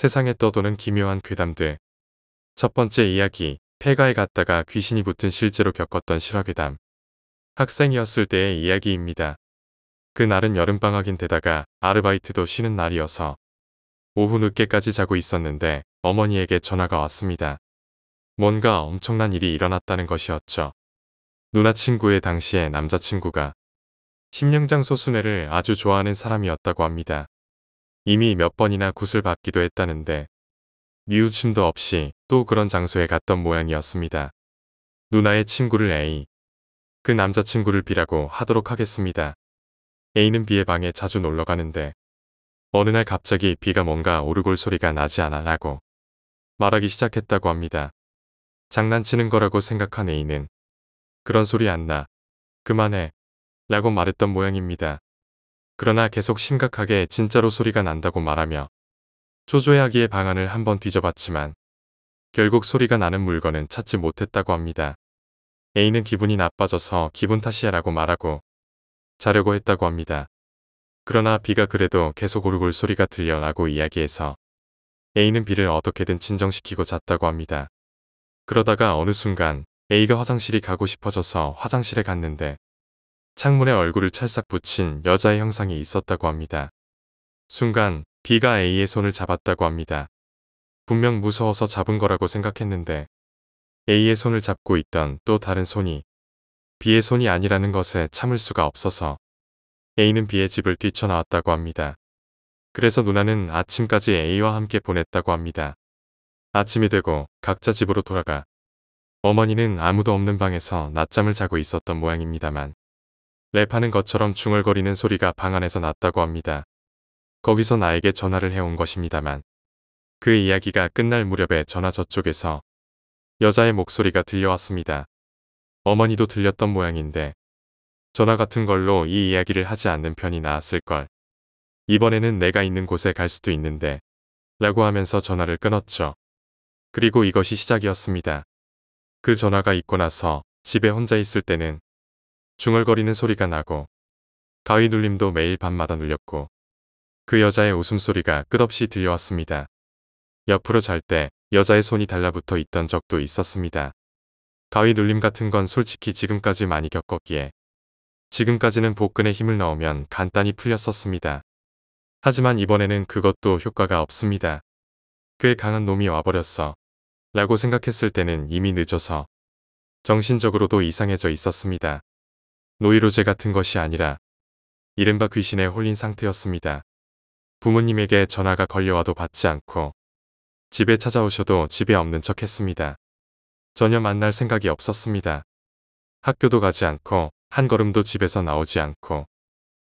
세상에 떠도는 기묘한 괴담들. 첫 번째 이야기, 폐가에 갔다가 귀신이 붙은 실제로 겪었던 실화괴담. 학생이었을 때의 이야기입니다. 그날은 여름방학인데다가 아르바이트도 쉬는 날이어서 오후 늦게까지 자고 있었는데 어머니에게 전화가 왔습니다. 뭔가 엄청난 일이 일어났다는 것이었죠. 누나 친구의 당시에 남자친구가 심령장소 순회를 아주 좋아하는 사람이었다고 합니다. 이미 몇 번이나 굿을 받기도 했다는데 미우침도 없이 또 그런 장소에 갔던 모양이었습니다. 누나의 친구를 A, 그 남자친구를 B라고 하도록 하겠습니다. A는 B의 방에 자주 놀러 가는데 어느 날 갑자기 B가 뭔가 오르골 소리가 나지 않아라고 말하기 시작했다고 합니다. 장난치는 거라고 생각한 A는 그런 소리 안 나. 그만해. 라고 말했던 모양입니다. 그러나 계속 심각하게 진짜로 소리가 난다고 말하며 초조해하기에 방안을 한번 뒤져봤지만 결국 소리가 나는 물건은 찾지 못했다고 합니다. A는 기분이 나빠져서 기분 탓이야 라고 말하고 자려고 했다고 합니다. 그러나 B가 그래도 계속 오르골 소리가 들려라고 이야기해서 A는 B를 어떻게든 진정시키고 잤다고 합니다. 그러다가 어느 순간 A가 화장실이 가고 싶어져서 화장실에 갔는데 창문에 얼굴을 찰싹 붙인 여자의 형상이 있었다고 합니다. 순간 B가 A의 손을 잡았다고 합니다. 분명 무서워서 잡은 거라고 생각했는데 A의 손을 잡고 있던 또 다른 손이 B의 손이 아니라는 것에 참을 수가 없어서 A는 B의 집을 뛰쳐나왔다고 합니다. 그래서 누나는 아침까지 A와 함께 보냈다고 합니다. 아침이 되고 각자 집으로 돌아가 어머니는 아무도 없는 방에서 낮잠을 자고 있었던 모양입니다만 랩하는 것처럼 중얼거리는 소리가 방 안에서 났다고 합니다. 거기서 나에게 전화를 해온 것입니다만 그 이야기가 끝날 무렵에 전화 저쪽에서 여자의 목소리가 들려왔습니다. 어머니도 들렸던 모양인데 전화 같은 걸로 이 이야기를 하지 않는 편이 나았을걸. 이번에는 내가 있는 곳에 갈 수도 있는데 라고 하면서 전화를 끊었죠. 그리고 이것이 시작이었습니다. 그 전화가 있고 나서 집에 혼자 있을 때는 중얼거리는 소리가 나고 가위 눌림도 매일 밤마다 눌렸고 그 여자의 웃음소리가 끝없이 들려왔습니다. 옆으로 잘 때 여자의 손이 달라붙어 있던 적도 있었습니다. 가위 눌림 같은 건 솔직히 지금까지 많이 겪었기에 지금까지는 복근에 힘을 넣으면 간단히 풀렸었습니다. 하지만 이번에는 그것도 효과가 없습니다. 꽤 강한 놈이 와버렸어. 라고 생각했을 때는 이미 늦어서 정신적으로도 이상해져 있었습니다. 노이로제 같은 것이 아니라 이른바 귀신에 홀린 상태였습니다. 부모님에게 전화가 걸려와도 받지 않고 집에 찾아오셔도 집에 없는 척 했습니다. 전혀 만날 생각이 없었습니다. 학교도 가지 않고 한 걸음도 집에서 나오지 않고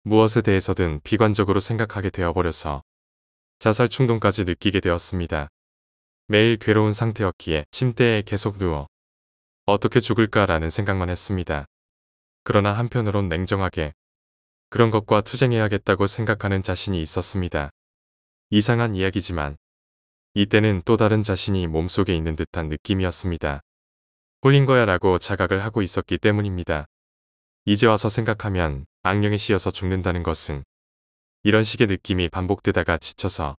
무엇에 대해서든 비관적으로 생각하게 되어버려서 자살 충동까지 느끼게 되었습니다. 매일 괴로운 상태였기에 침대에 계속 누워 어떻게 죽을까라는 생각만 했습니다. 그러나 한편으론 냉정하게 그런 것과 투쟁해야겠다고 생각하는 자신이 있었습니다. 이상한 이야기지만 이때는 또 다른 자신이 몸속에 있는 듯한 느낌이었습니다. 홀린 거야 라고 자각을 하고 있었기 때문입니다. 이제 와서 생각하면 악령에 씌여서 죽는다는 것은 이런 식의 느낌이 반복되다가 지쳐서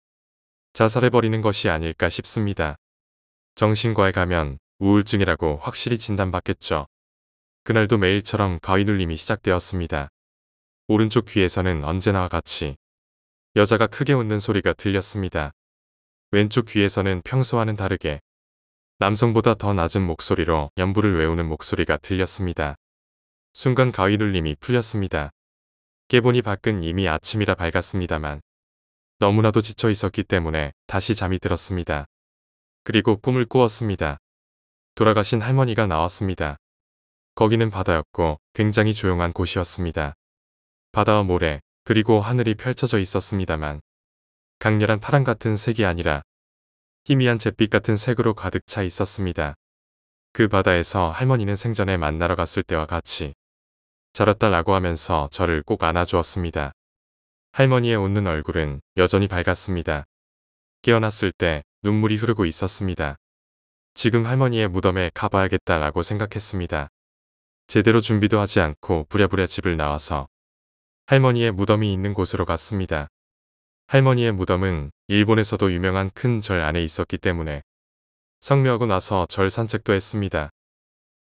자살해버리는 것이 아닐까 싶습니다. 정신과에 가면 우울증이라고 확실히 진단받겠죠. 그날도 매일처럼 가위 눌림이 시작되었습니다. 오른쪽 귀에서는 언제나와 같이 여자가 크게 웃는 소리가 들렸습니다. 왼쪽 귀에서는 평소와는 다르게 남성보다 더 낮은 목소리로 연부를 외우는 목소리가 들렸습니다. 순간 가위 눌림이 풀렸습니다. 깨보니 밖은 이미 아침이라 밝았습니다만 너무나도 지쳐 있었기 때문에 다시 잠이 들었습니다. 그리고 꿈을 꾸었습니다. 돌아가신 할머니가 나왔습니다. 거기는 바다였고 굉장히 조용한 곳이었습니다. 바다와 모래 그리고 하늘이 펼쳐져 있었습니다만 강렬한 파랑 같은 색이 아니라 희미한 잿빛 같은 색으로 가득 차 있었습니다. 그 바다에서 할머니는 생전에 만나러 갔을 때와 같이 잘왔다라고 하면서 저를 꼭 안아주었습니다. 할머니의 웃는 얼굴은 여전히 밝았습니다. 깨어났을 때 눈물이 흐르고 있었습니다. 지금 할머니의 무덤에 가봐야겠다라고 생각했습니다. 제대로 준비도 하지 않고 부랴부랴 집을 나와서 할머니의 무덤이 있는 곳으로 갔습니다. 할머니의 무덤은 일본에서도 유명한 큰 절 안에 있었기 때문에 성묘하고 나서 절 산책도 했습니다.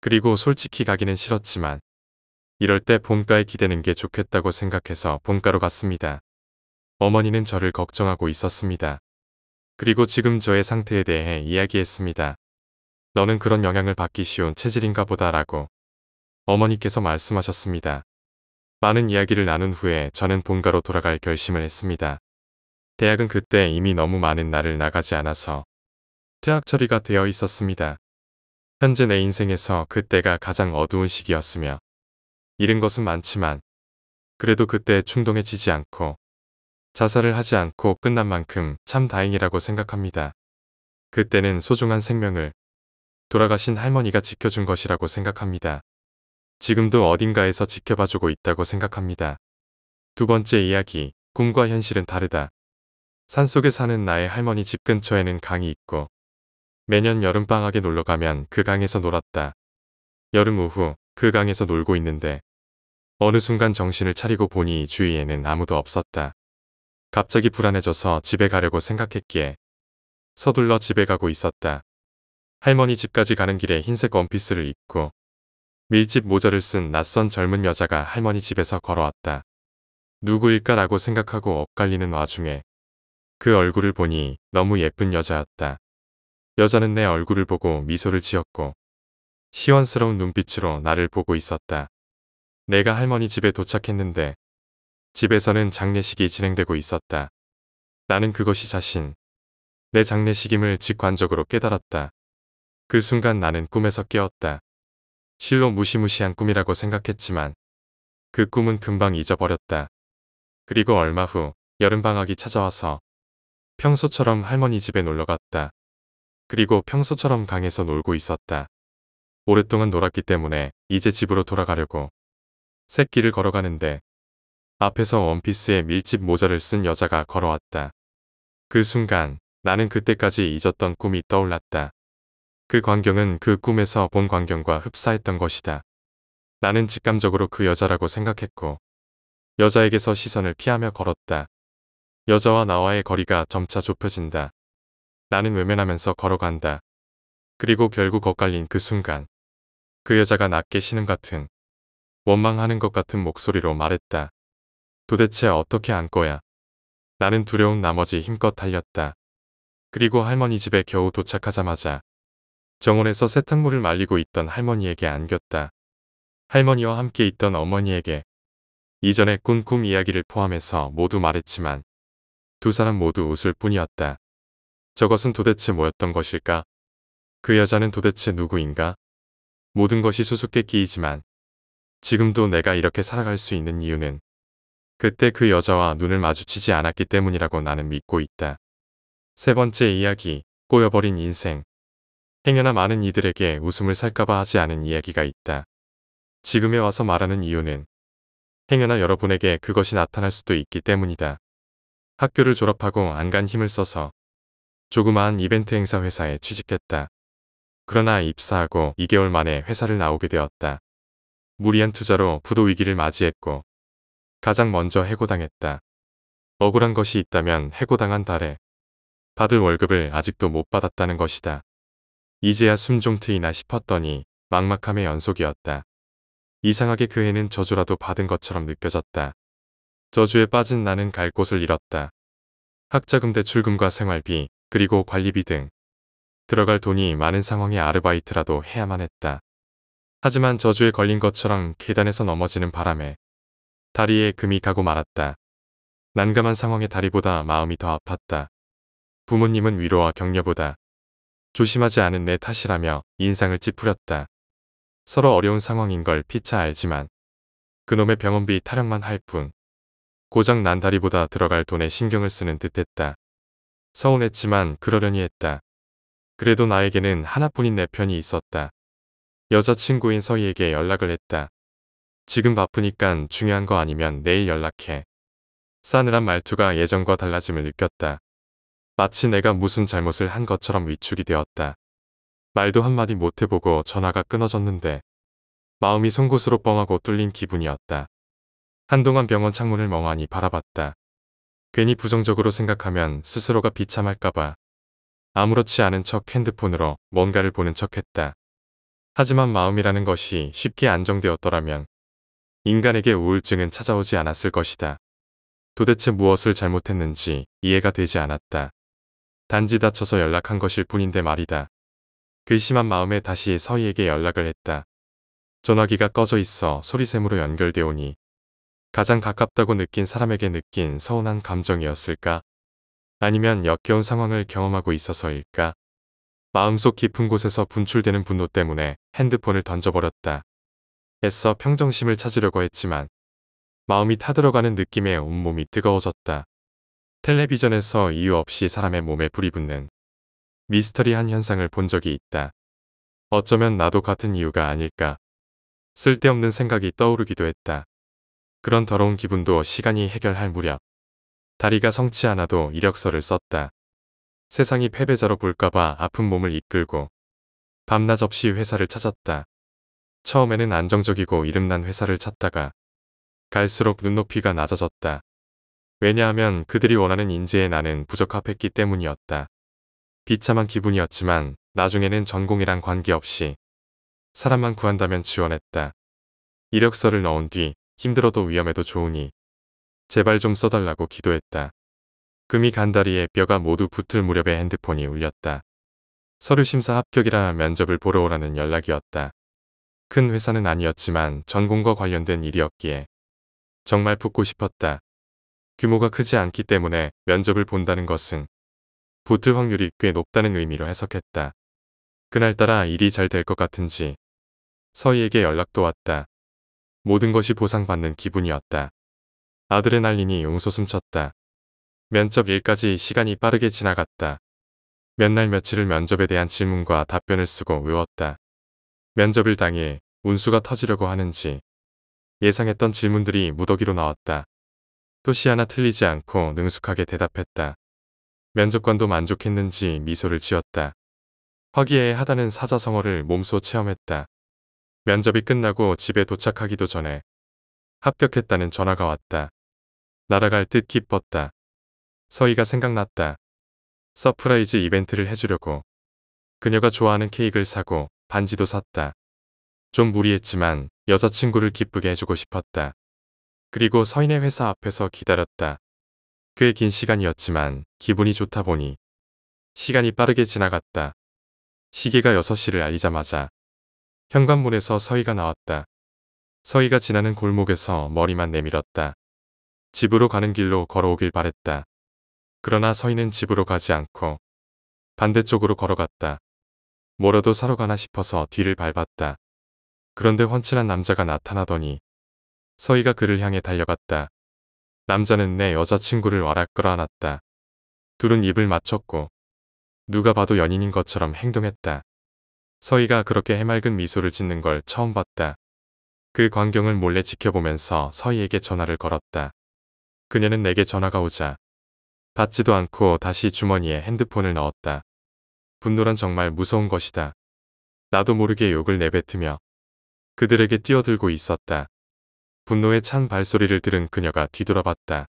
그리고 솔직히 가기는 싫었지만 이럴 때 봄가에 기대는 게 좋겠다고 생각해서 봄가로 갔습니다. 어머니는 저를 걱정하고 있었습니다. 그리고 지금 저의 상태에 대해 이야기했습니다. 너는 그런 영향을 받기 쉬운 체질인가 보다라고. 어머니께서 말씀하셨습니다. 많은 이야기를 나눈 후에 저는 본가로 돌아갈 결심을 했습니다. 대학은 그때 이미 너무 많은 날을 나가지 않아서 퇴학 처리가 되어 있었습니다. 현재 내 인생에서 그때가 가장 어두운 시기였으며 잃은 것은 많지만 그래도 그때 충동해 지지 않고 자살을 하지 않고 끝난 만큼 참 다행이라고 생각합니다. 그때는 소중한 생명을 돌아가신 할머니가 지켜준 것이라고 생각합니다. 지금도 어딘가에서 지켜봐주고 있다고 생각합니다. 두 번째 이야기, 꿈과 현실은 다르다. 산속에 사는 나의 할머니 집 근처에는 강이 있고 매년 여름방학에 놀러가면 그 강에서 놀았다. 여름 오후 그 강에서 놀고 있는데 어느 순간 정신을 차리고 보니 주위에는 아무도 없었다. 갑자기 불안해져서 집에 가려고 생각했기에 서둘러 집에 가고 있었다. 할머니 집까지 가는 길에 흰색 원피스를 입고 밀집 모자를 쓴 낯선 젊은 여자가 할머니 집에서 걸어왔다. 누구일까라고 생각하고 엇갈리는 와중에 그 얼굴을 보니 너무 예쁜 여자였다. 여자는 내 얼굴을 보고 미소를 지었고 시원스러운 눈빛으로 나를 보고 있었다. 내가 할머니 집에 도착했는데 집에서는 장례식이 진행되고 있었다. 나는 그것이 자신 내 장례식임을 직관적으로 깨달았다. 그 순간 나는 꿈에서 깨었다. 실로 무시무시한 꿈이라고 생각했지만 그 꿈은 금방 잊어버렸다. 그리고 얼마 후 여름방학이 찾아와서 평소처럼 할머니 집에 놀러갔다. 그리고 평소처럼 강에서 놀고 있었다. 오랫동안 놀았기 때문에 이제 집으로 돌아가려고 새끼를 걸어가는데 앞에서 원피스에 밀집 모자를 쓴 여자가 걸어왔다. 그 순간 나는 그때까지 잊었던 꿈이 떠올랐다. 그 광경은 그 꿈에서 본 광경과 흡사했던 것이다. 나는 직감적으로 그 여자라고 생각했고 여자에게서 시선을 피하며 걸었다. 여자와 나와의 거리가 점차 좁혀진다. 나는 외면하면서 걸어간다. 그리고 결국 엇갈린 그 순간 그 여자가 낮게 신는 같은 원망하는 것 같은 목소리로 말했다. 도대체 어떻게 안 거야? 나는 두려운 나머지 힘껏 달렸다. 그리고 할머니 집에 겨우 도착하자마자 정원에서 세탁물을 말리고 있던 할머니에게 안겼다. 할머니와 함께 있던 어머니에게 이전의꿈꿈 이야기를 포함해서 모두 말했지만 두 사람 모두 웃을 뿐이었다. 저것은 도대체 뭐였던 것일까? 그 여자는 도대체 누구인가? 모든 것이 수수께끼이지만 지금도 내가 이렇게 살아갈 수 있는 이유는 그때 그 여자와 눈을 마주치지 않았기 때문이라고 나는 믿고 있다. 세 번째 이야기, 꼬여버린 인생 행여나 많은 이들에게 웃음을 살까봐 하지 않은 이야기가 있다. 지금에 와서 말하는 이유는 행여나 여러분에게 그것이 나타날 수도 있기 때문이다. 학교를 졸업하고 안간 힘을 써서 조그마한 이벤트 행사 회사에 취직했다. 그러나 입사하고 2개월 만에 회사를 나오게 되었다. 무리한 투자로 부도 위기를 맞이했고 가장 먼저 해고당했다. 억울한 것이 있다면 해고당한 달에 받을 월급을 아직도 못 받았다는 것이다. 이제야 숨 좀 트이나 싶었더니 막막함의 연속이었다. 이상하게 그 해는 저주라도 받은 것처럼 느껴졌다. 저주에 빠진 나는 갈 곳을 잃었다. 학자금 대출금과 생활비, 그리고 관리비 등 들어갈 돈이 많은 상황의 아르바이트라도 해야만 했다. 하지만 저주에 걸린 것처럼 계단에서 넘어지는 바람에 다리에 금이 가고 말았다. 난감한 상황의 다리보다 마음이 더 아팠다. 부모님은 위로와 격려보다 조심하지 않은 내 탓이라며 인상을 찌푸렸다. 서로 어려운 상황인 걸 피차 알지만 그놈의 병원비 타령만 할 뿐 고장 난 다리보다 들어갈 돈에 신경을 쓰는 듯했다. 서운했지만 그러려니 했다. 그래도 나에게는 하나뿐인 내 편이 있었다. 여자친구인 서희에게 연락을 했다. 지금 바쁘니깐 중요한 거 아니면 내일 연락해. 싸늘한 말투가 예전과 달라짐을 느꼈다. 마치 내가 무슨 잘못을 한 것처럼 위축이 되었다. 말도 한마디 못해보고 전화가 끊어졌는데 마음이 송곳으로 뻥하고 뚫린 기분이었다. 한동안 병원 창문을 멍하니 바라봤다. 괜히 부정적으로 생각하면 스스로가 비참할까봐 아무렇지 않은 척 핸드폰으로 뭔가를 보는 척 했다. 하지만 마음이라는 것이 쉽게 안정되었더라면 인간에게 우울증은 찾아오지 않았을 것이다. 도대체 무엇을 잘못했는지 이해가 되지 않았다. 단지 다쳐서 연락한 것일 뿐인데 말이다. 괘씸한 마음에 다시 서희에게 연락을 했다. 전화기가 꺼져 있어 소리샘으로 연결되어 오니 가장 가깝다고 느낀 사람에게 느낀 서운한 감정이었을까? 아니면 역겨운 상황을 경험하고 있어서일까? 마음속 깊은 곳에서 분출되는 분노 때문에 핸드폰을 던져버렸다. 애써 평정심을 찾으려고 했지만 마음이 타들어가는 느낌에 온몸이 뜨거워졌다. 텔레비전에서 이유 없이 사람의 몸에 불이 붙는 미스터리한 현상을 본 적이 있다. 어쩌면 나도 같은 이유가 아닐까. 쓸데없는 생각이 떠오르기도 했다. 그런 더러운 기분도 시간이 해결할 무렵 다리가 성치 않아도 이력서를 썼다. 세상이 패배자로 볼까봐 아픈 몸을 이끌고 밤낮 없이 회사를 찾았다. 처음에는 안정적이고 이름난 회사를 찾다가 갈수록 눈높이가 낮아졌다. 왜냐하면 그들이 원하는 인재에 나는 부적합했기 때문이었다. 비참한 기분이었지만 나중에는 전공이랑 관계없이 사람만 구한다면 지원했다. 이력서를 넣은 뒤 힘들어도 위험해도 좋으니 제발 좀 써달라고 기도했다. 금이 간다리에 뼈가 모두 붙을 무렵에 핸드폰이 울렸다. 서류 심사 합격이라 면접을 보러 오라는 연락이었다. 큰 회사는 아니었지만 전공과 관련된 일이었기에 정말 붙고 싶었다. 규모가 크지 않기 때문에 면접을 본다는 것은 붙을 확률이 꽤 높다는 의미로 해석했다. 그날따라 일이 잘 될 것 같은지 서희에게 연락도 왔다. 모든 것이 보상받는 기분이었다. 아드레날린이 웅솟음쳤다. 면접 일까지 시간이 빠르게 지나갔다. 몇 날 며칠을 면접에 대한 질문과 답변을 쓰고 외웠다. 면접을 당해 운수가 터지려고 하는지 예상했던 질문들이 무더기로 나왔다. 토시 하나 틀리지 않고 능숙하게 대답했다. 면접관도 만족했는지 미소를 지었다. 화기애애하다는 사자성어를 몸소 체험했다. 면접이 끝나고 집에 도착하기도 전에 합격했다는 전화가 왔다. 날아갈 듯 기뻤다. 서희가 생각났다. 서프라이즈 이벤트를 해주려고 그녀가 좋아하는 케이크를 사고 반지도 샀다. 좀 무리했지만 여자친구를 기쁘게 해주고 싶었다. 그리고 서인의 회사 앞에서 기다렸다. 꽤 긴 시간이었지만 기분이 좋다 보니 시간이 빠르게 지나갔다. 시계가 6시를 알리자마자 현관문에서 서희가 나왔다. 서희가 지나는 골목에서 머리만 내밀었다. 집으로 가는 길로 걸어오길 바랬다. 그러나 서희는 집으로 가지 않고 반대쪽으로 걸어갔다. 뭐라도 사러 가나 싶어서 뒤를 밟았다. 그런데 훤칠한 남자가 나타나더니 서희가 그를 향해 달려갔다. 남자는 내 여자친구를 와락 끌어안았다. 둘은 입을 맞췄고 누가 봐도 연인인 것처럼 행동했다. 서희가 그렇게 해맑은 미소를 짓는 걸 처음 봤다. 그 광경을 몰래 지켜보면서 서희에게 전화를 걸었다. 그녀는 내게 전화가 오자 받지도 않고 다시 주머니에 핸드폰을 넣었다. 분노란 정말 무서운 것이다. 나도 모르게 욕을 내뱉으며 그들에게 뛰어들고 있었다. 분노에 찬 발소리를 들은 그녀가 뒤돌아봤다.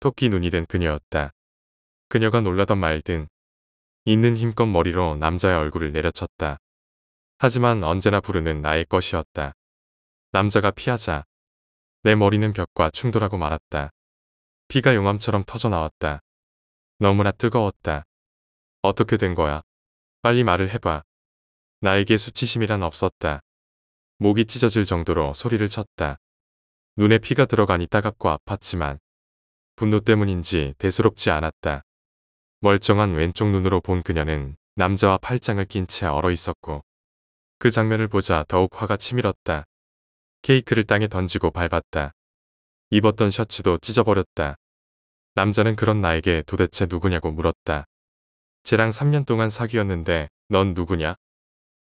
토끼 눈이 된 그녀였다. 그녀가 놀라던 말든 있는 힘껏 머리로 남자의 얼굴을 내려쳤다. 하지만 언제나 부르는 나의 것이었다. 남자가 피하자 내 머리는 벽과 충돌하고 말았다. 피가 용암처럼 터져나왔다. 너무나 뜨거웠다. 어떻게 된 거야? 빨리 말을 해봐. 나에게 수치심이란 없었다. 목이 찢어질 정도로 소리를 쳤다. 눈에 피가 들어가니 따갑고 아팠지만 분노 때문인지 대수롭지 않았다. 멀쩡한 왼쪽 눈으로 본 그녀는 남자와 팔짱을 낀 채 얼어 있었고 그 장면을 보자 더욱 화가 치밀었다. 케이크를 땅에 던지고 밟았다. 입었던 셔츠도 찢어버렸다. 남자는 그런 나에게 도대체 누구냐고 물었다. 쟤랑 3년 동안 사귀었는데 넌 누구냐?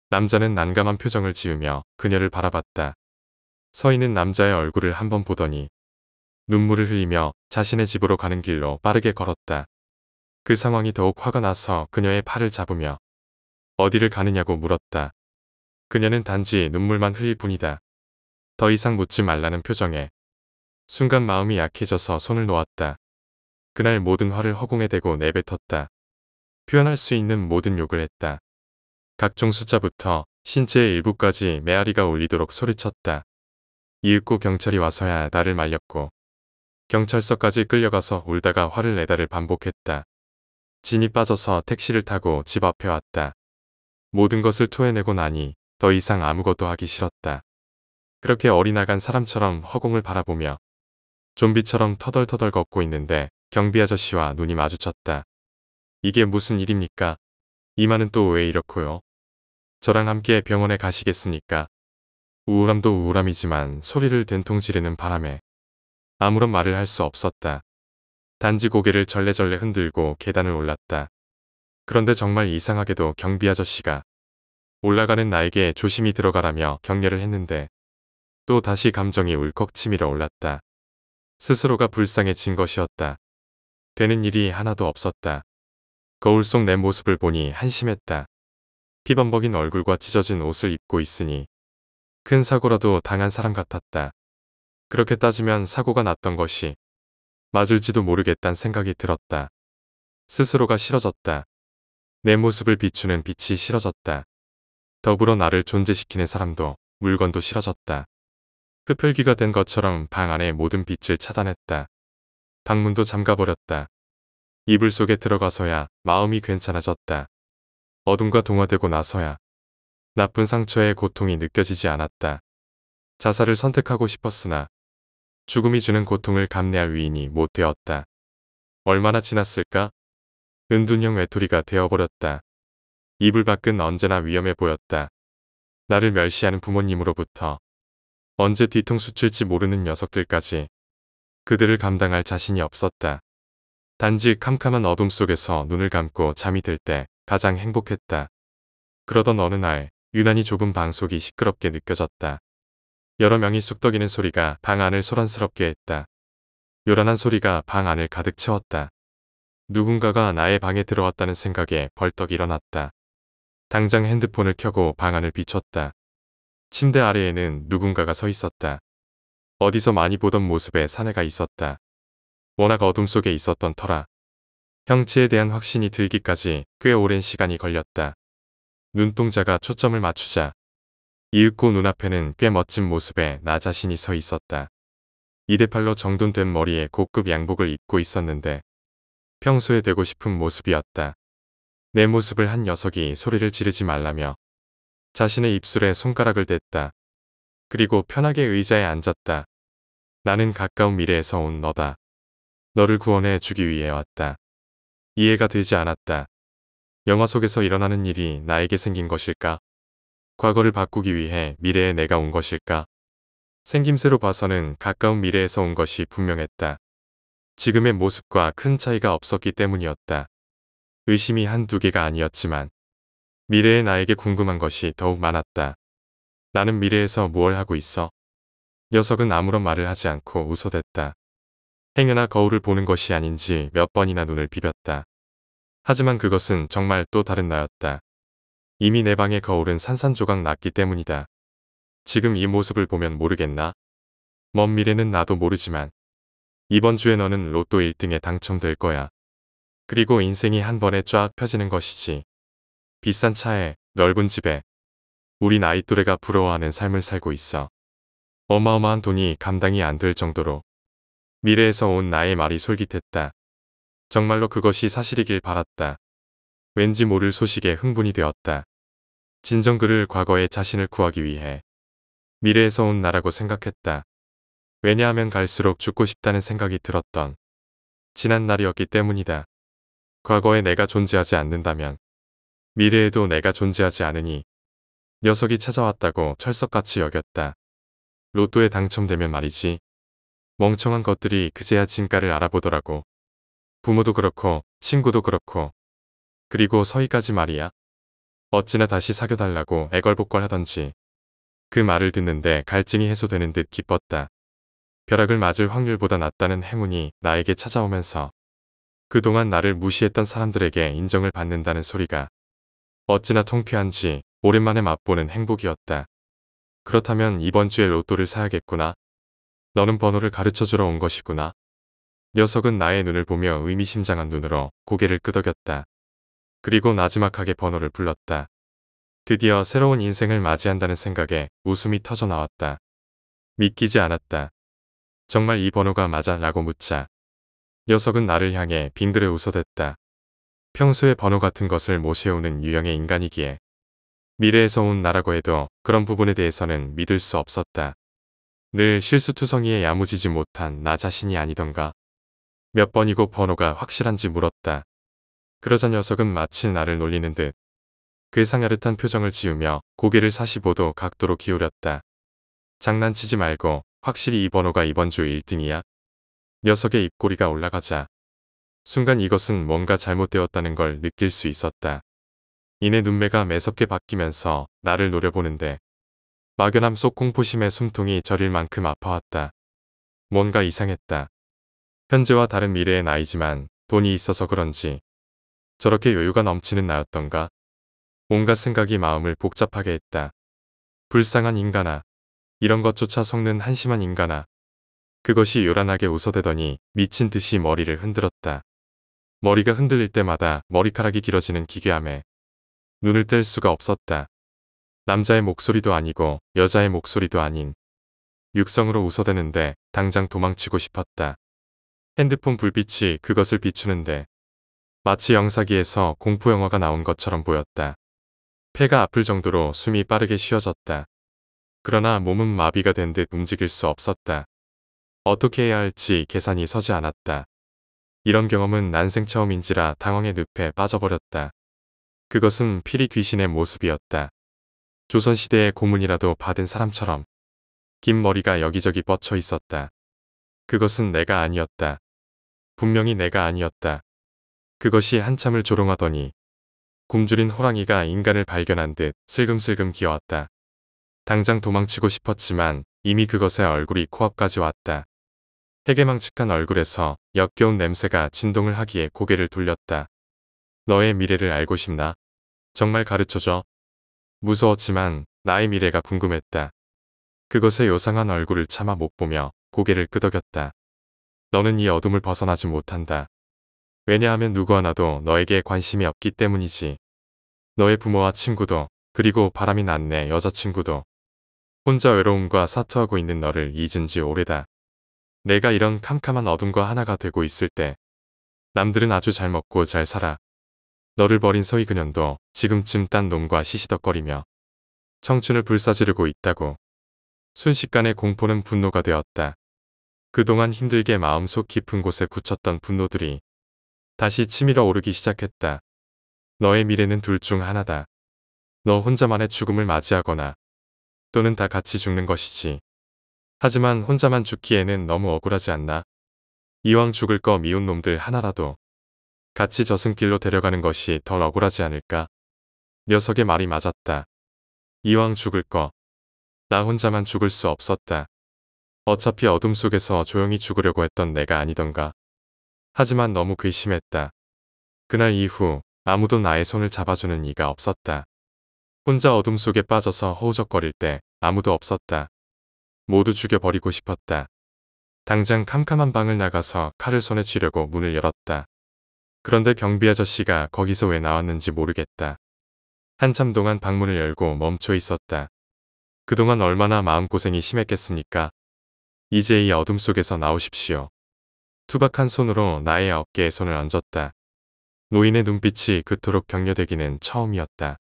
남자는 난감한 표정을 지으며 그녀를 바라봤다. 서인는 남자의 얼굴을 한번 보더니 눈물을 흘리며 자신의 집으로 가는 길로 빠르게 걸었다. 그 상황이 더욱 화가 나서 그녀의 팔을 잡으며 어디를 가느냐고 물었다. 그녀는 단지 눈물만 흘릴 뿐이다. 더 이상 묻지 말라는 표정에 순간 마음이 약해져서 손을 놓았다. 그날 모든 화를 허공에 대고 내뱉었다. 표현할 수 있는 모든 욕을 했다. 각종 숫자부터 신체의 일부까지 메아리가 울리도록 소리쳤다. 이윽고 경찰이 와서야 나를 말렸고 경찰서까지 끌려가서 울다가 화를 내다를 반복했다. 진이 빠져서 택시를 타고 집 앞에 왔다. 모든 것을 토해내고 나니 더 이상 아무것도 하기 싫었다. 그렇게 어리나간 사람처럼 허공을 바라보며 좀비처럼 터덜터덜 걷고 있는데 경비 아저씨와 눈이 마주쳤다. 이게 무슨 일입니까? 이마는 또 왜 이렇고요? 저랑 함께 병원에 가시겠습니까? 우울함도 우울함이지만 소리를 된통 지르는 바람에 아무런 말을 할 수 없었다. 단지 고개를 절레절레 흔들고 계단을 올랐다. 그런데 정말 이상하게도 경비 아저씨가 올라가는 나에게 조심히 들어가라며 격려를 했는데 또 다시 감정이 울컥 치밀어 올랐다. 스스로가 불쌍해진 것이었다. 되는 일이 하나도 없었다. 거울 속 내 모습을 보니 한심했다. 피범벅인 얼굴과 찢어진 옷을 입고 있으니 큰 사고라도 당한 사람 같았다. 그렇게 따지면 사고가 났던 것이 맞을지도 모르겠단 생각이 들었다. 스스로가 싫어졌다. 내 모습을 비추는 빛이 싫어졌다. 더불어 나를 존재시키는 사람도 물건도 싫어졌다. 흡혈귀가 된 것처럼 방안에 모든 빛을 차단했다. 방문도 잠가버렸다. 이불 속에 들어가서야 마음이 괜찮아졌다. 어둠과 동화되고 나서야 나쁜 상처의 고통이 느껴지지 않았다. 자살을 선택하고 싶었으나 죽음이 주는 고통을 감내할 위인이 못 되었다. 얼마나 지났을까? 은둔형 외톨이가 되어버렸다. 이불 밖은 언제나 위험해 보였다. 나를 멸시하는 부모님으로부터 언제 뒤통수 칠지 모르는 녀석들까지 그들을 감당할 자신이 없었다. 단지 캄캄한 어둠 속에서 눈을 감고 잠이 들 때 가장 행복했다. 그러던 어느 날 유난히 좁은 방속이 시끄럽게 느껴졌다. 여러 명이 쑥덕이는 소리가 방 안을 소란스럽게 했다. 요란한 소리가 방 안을 가득 채웠다. 누군가가 나의 방에 들어왔다는 생각에 벌떡 일어났다. 당장 핸드폰을 켜고 방 안을 비췄다. 침대 아래에는 누군가가 서 있었다. 어디서 많이 보던 모습의 사내가 있었다. 워낙 어둠 속에 있었던 터라 형체에 대한 확신이 들기까지 꽤 오랜 시간이 걸렸다. 눈동자가 초점을 맞추자 이윽고 눈앞에는 꽤 멋진 모습의 나 자신이 서 있었다. 이대팔로 정돈된 머리에 고급 양복을 입고 있었는데 평소에 되고 싶은 모습이었다. 내 모습을 한 녀석이 소리를 지르지 말라며 자신의 입술에 손가락을 댔다. 그리고 편하게 의자에 앉았다. 나는 가까운 미래에서 온 너다. 너를 구원해 주기 위해 왔다. 이해가 되지 않았다. 영화 속에서 일어나는 일이 나에게 생긴 것일까? 과거를 바꾸기 위해 미래에 내가 온 것일까? 생김새로 봐서는 가까운 미래에서 온 것이 분명했다. 지금의 모습과 큰 차이가 없었기 때문이었다. 의심이 한두 개가 아니었지만 미래의 나에게 궁금한 것이 더욱 많았다. 나는 미래에서 무얼 하고 있어? 녀석은 아무런 말을 하지 않고 웃어댔다. 행여나 거울을 보는 것이 아닌지 몇 번이나 눈을 비볐다. 하지만 그것은 정말 또 다른 나였다. 이미 내 방의 거울은 산산조각 났기 때문이다. 지금 이 모습을 보면 모르겠나? 먼 미래는 나도 모르지만 이번 주에 너는 로또 1등에 당첨될 거야. 그리고 인생이 한 번에 쫙 펴지는 것이지. 비싼 차에 넓은 집에 우리 나이 또래가 부러워하는 삶을 살고 있어. 어마어마한 돈이 감당이 안 될 정도로 미래에서 온 나의 말이 솔깃했다. 정말로 그것이 사실이길 바랐다. 왠지 모를 소식에 흥분이 되었다. 진정 그를 과거의 자신을 구하기 위해 미래에서 온 나라고 생각했다. 왜냐하면 갈수록 죽고 싶다는 생각이 들었던 지난 날이었기 때문이다. 과거에 내가 존재하지 않는다면 미래에도 내가 존재하지 않으니 녀석이 찾아왔다고 철석같이 여겼다. 로또에 당첨되면 말이지. 멍청한 것들이 그제야 진가를 알아보더라고. 부모도 그렇고 친구도 그렇고 그리고 서희까지 말이야. 어찌나 다시 사겨달라고 애걸복걸 하던지 그 말을 듣는데 갈증이 해소되는 듯 기뻤다. 벼락을 맞을 확률보다 낮다는 행운이 나에게 찾아오면서 그동안 나를 무시했던 사람들에게 인정을 받는다는 소리가 어찌나 통쾌한지 오랜만에 맛보는 행복이었다. 그렇다면 이번 주에 로또를 사야겠구나. 너는 번호를 가르쳐주러 온 것이구나. 녀석은 나의 눈을 보며 의미심장한 눈으로 고개를 끄덕였다. 그리고 나지막하게 번호를 불렀다. 드디어 새로운 인생을 맞이한다는 생각에 웃음이 터져 나왔다. 믿기지 않았다. 정말 이 번호가 맞아? 라고 묻자. 녀석은 나를 향해 빙그레 웃어댔다. 평소에 번호 같은 것을 모셔오는 유형의 인간이기에 미래에서 온 나라고 해도 그런 부분에 대해서는 믿을 수 없었다. 늘 실수투성이에 야무지지 못한 나 자신이 아니던가. 몇 번이고 번호가 확실한지 물었다. 그러자 녀석은 마치 나를 놀리는 듯 괴상 그 야릇한 표정을 지으며 고개를 45도 각도로 기울였다. 장난치지 말고 확실히 이 번호가 이번 주 1등이야. 녀석의 입꼬리가 올라가자. 순간 이것은 뭔가 잘못되었다는 걸 느낄 수 있었다. 이내 눈매가 매섭게 바뀌면서 나를 노려보는데 막연함 속 공포심의 숨통이 저릴 만큼 아파왔다. 뭔가 이상했다. 현재와 다른 미래의 나이지만 돈이 있어서 그런지 저렇게 여유가 넘치는 나였던가. 온갖 생각이 마음을 복잡하게 했다. 불쌍한 인간아. 이런 것조차 속는 한심한 인간아. 그것이 요란하게 웃어대더니 미친 듯이 머리를 흔들었다. 머리가 흔들릴 때마다 머리카락이 길어지는 기괴함에 눈을 뗄 수가 없었다. 남자의 목소리도 아니고 여자의 목소리도 아닌 육성으로 웃어대는데 당장 도망치고 싶었다. 핸드폰 불빛이 그것을 비추는데 마치 영사기에서 공포영화가 나온 것처럼 보였다. 폐가 아플 정도로 숨이 빠르게 쉬어졌다. 그러나 몸은 마비가 된 듯 움직일 수 없었다. 어떻게 해야 할지 계산이 서지 않았다. 이런 경험은 난생 처음인지라 당황의 늪에 빠져버렸다. 그것은 피리 귀신의 모습이었다. 조선시대의 고문이라도 받은 사람처럼 긴 머리가 여기저기 뻗쳐 있었다. 그것은 내가 아니었다. 분명히 내가 아니었다. 그것이 한참을 조롱하더니 굶주린 호랑이가 인간을 발견한 듯 슬금슬금 기어왔다. 당장 도망치고 싶었지만 이미 그것의 얼굴이 코앞까지 왔다. 해괴망측한 얼굴에서 역겨운 냄새가 진동을 하기에 고개를 돌렸다. 너의 미래를 알고 싶나? 정말 가르쳐줘. 무서웠지만 나의 미래가 궁금했다. 그것의 요상한 얼굴을 차마 못 보며 고개를 끄덕였다. 너는 이 어둠을 벗어나지 못한다. 왜냐하면 누구 하나도 너에게 관심이 없기 때문이지. 너의 부모와 친구도 그리고 바람이 났네 여자친구도 혼자 외로움과 사투하고 있는 너를 잊은 지 오래다. 내가 이런 캄캄한 어둠과 하나가 되고 있을 때 남들은 아주 잘 먹고 잘 살아. 너를 버린 서희 그년도 지금쯤 딴 놈과 시시덕거리며 청춘을 불사지르고 있다고. 순식간에 공포는 분노가 되었다. 그동안 힘들게 마음속 깊은 곳에 굳혔던 분노들이 다시 치밀어 오르기 시작했다. 너의 미래는 둘 중 하나다. 너 혼자만의 죽음을 맞이하거나 또는 다 같이 죽는 것이지. 하지만 혼자만 죽기에는 너무 억울하지 않나? 이왕 죽을 거 미운 놈들 하나라도 같이 저승길로 데려가는 것이 덜 억울하지 않을까? 녀석의 말이 맞았다. 이왕 죽을 거. 나 혼자만 죽을 수 없었다. 어차피 어둠 속에서 조용히 죽으려고 했던 내가 아니던가. 하지만 너무 괘씸했다. 그날 이후 아무도 나의 손을 잡아주는 이가 없었다. 혼자 어둠 속에 빠져서 허우적거릴 때 아무도 없었다. 모두 죽여버리고 싶었다. 당장 캄캄한 방을 나가서 칼을 손에 쥐려고 문을 열었다. 그런데 경비 아저씨가 거기서 왜 나왔는지 모르겠다. 한참 동안 방문을 열고 멈춰 있었다. 그동안 얼마나 마음고생이 심했겠습니까? 이제 이 어둠 속에서 나오십시오. 투박한 손으로 나의 어깨에 손을 얹었다. 노인의 눈빛이 그토록 격려되기는 처음이었다.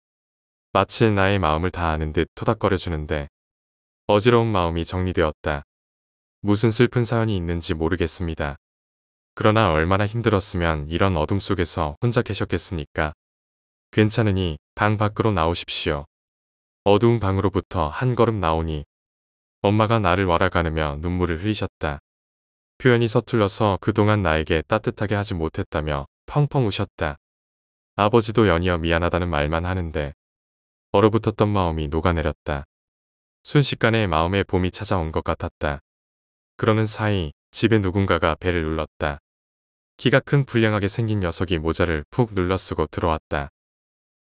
마치 나의 마음을 다 아는 듯 토닥거려주는데 어지러운 마음이 정리되었다. 무슨 슬픈 사연이 있는지 모르겠습니다. 그러나 얼마나 힘들었으면 이런 어둠 속에서 혼자 계셨겠습니까? 괜찮으니 방 밖으로 나오십시오. 어두운 방으로부터 한 걸음 나오니 엄마가 나를 와라가느며 눈물을 흘리셨다. 표현이 서툴러서 그동안 나에게 따뜻하게 하지 못했다며 펑펑 우셨다. 아버지도 연이어 미안하다는 말만 하는데 얼어붙었던 마음이 녹아내렸다. 순식간에 마음의 봄이 찾아온 것 같았다. 그러는 사이 집에 누군가가 배를 눌렀다. 키가 큰 불량하게 생긴 녀석이 모자를 푹 눌러쓰고 들어왔다.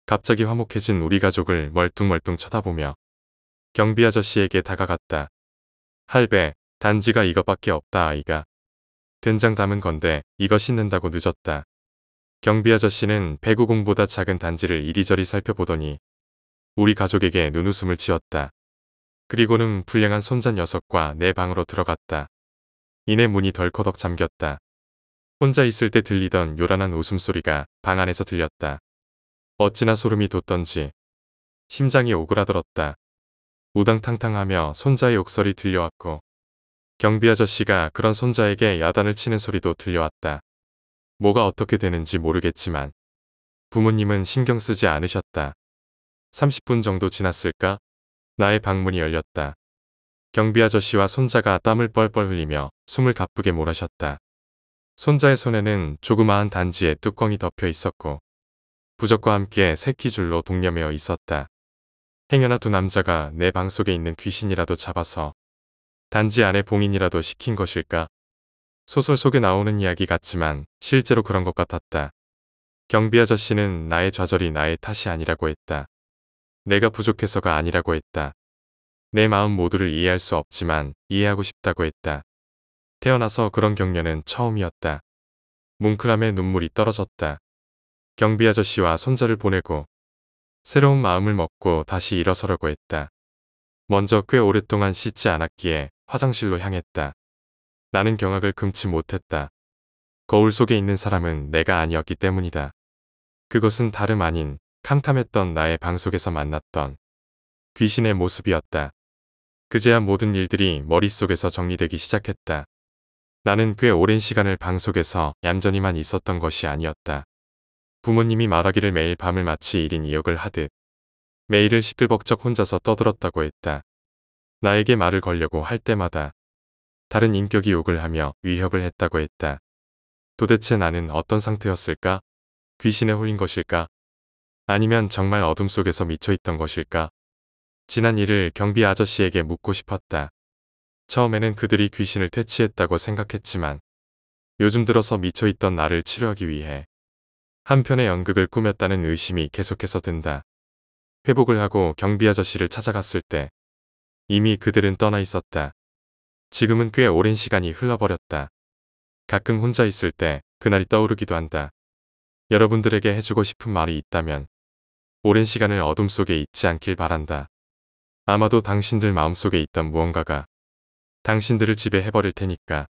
갑자기 화목해진 우리 가족을 멀뚱멀뚱 쳐다보며 경비 아저씨에게 다가갔다. 할배, 단지가 이것밖에 없다 아이가. 된장 담은 건데 이거 씻는다고 늦었다. 경비 아저씨는 배구공보다 작은 단지를 이리저리 살펴보더니 우리 가족에게 눈웃음을 지었다. 그리고는 불량한 손자 녀석과 내 방으로 들어갔다. 이내 문이 덜커덕 잠겼다. 혼자 있을 때 들리던 요란한 웃음소리가 방 안에서 들렸다. 어찌나 소름이 돋던지 심장이 오그라들었다. 우당탕탕하며 손자의 욕설이 들려왔고 경비 아저씨가 그런 손자에게 야단을 치는 소리도 들려왔다. 뭐가 어떻게 되는지 모르겠지만 부모님은 신경 쓰지 않으셨다. 30분 정도 지났을까? 나의 방문이 열렸다. 경비 아저씨와 손자가 땀을 뻘뻘 흘리며 숨을 가쁘게 몰아셨다. 손자의 손에는 조그마한 단지에 뚜껑이 덮여 있었고 부적과 함께 새끼줄로 동념매어 있었다. 행여나 두 남자가 내 방 속에 있는 귀신이라도 잡아서 단지 안에 봉인이라도 시킨 것일까? 소설 속에 나오는 이야기 같지만 실제로 그런 것 같았다. 경비 아저씨는 나의 좌절이 나의 탓이 아니라고 했다. 내가 부족해서가 아니라고 했다. 내 마음 모두를 이해할 수 없지만 이해하고 싶다고 했다. 태어나서 그런 격려는 처음이었다. 뭉클함에 눈물이 떨어졌다. 경비 아저씨와 손자를 보내고 새로운 마음을 먹고 다시 일어서려고 했다. 먼저 꽤 오랫동안 씻지 않았기에 화장실로 향했다. 나는 경악을 금치 못했다. 거울 속에 있는 사람은 내가 아니었기 때문이다. 그것은 다름 아닌 캄캄했던 나의 방 속에서 만났던 귀신의 모습이었다. 그제야 모든 일들이 머릿속에서 정리되기 시작했다. 나는 꽤 오랜 시간을 방 속에서 얌전히만 있었던 것이 아니었다. 부모님이 말하기를 매일 밤을 마치 1인 2역을 하듯 매일을 시끌벅적 혼자서 떠들었다고 했다. 나에게 말을 걸려고 할 때마다 다른 인격이 욕을 하며 위협을 했다고 했다. 도대체 나는 어떤 상태였을까? 귀신에 홀린 것일까? 아니면 정말 어둠 속에서 미쳐있던 것일까? 지난 일을 경비 아저씨에게 묻고 싶었다. 처음에는 그들이 귀신을 퇴치했다고 생각했지만 요즘 들어서 미쳐있던 나를 치료하기 위해 한편의 연극을 꾸몄다는 의심이 계속해서 든다. 회복을 하고 경비 아저씨를 찾아갔을 때 이미 그들은 떠나 있었다. 지금은 꽤 오랜 시간이 흘러버렸다. 가끔 혼자 있을 때 그날이 떠오르기도 한다. 여러분들에게 해주고 싶은 말이 있다면 오랜 시간을 어둠 속에 있지 않길 바란다. 아마도 당신들 마음속에 있던 무언가가 당신들을 지배해버릴 테니까.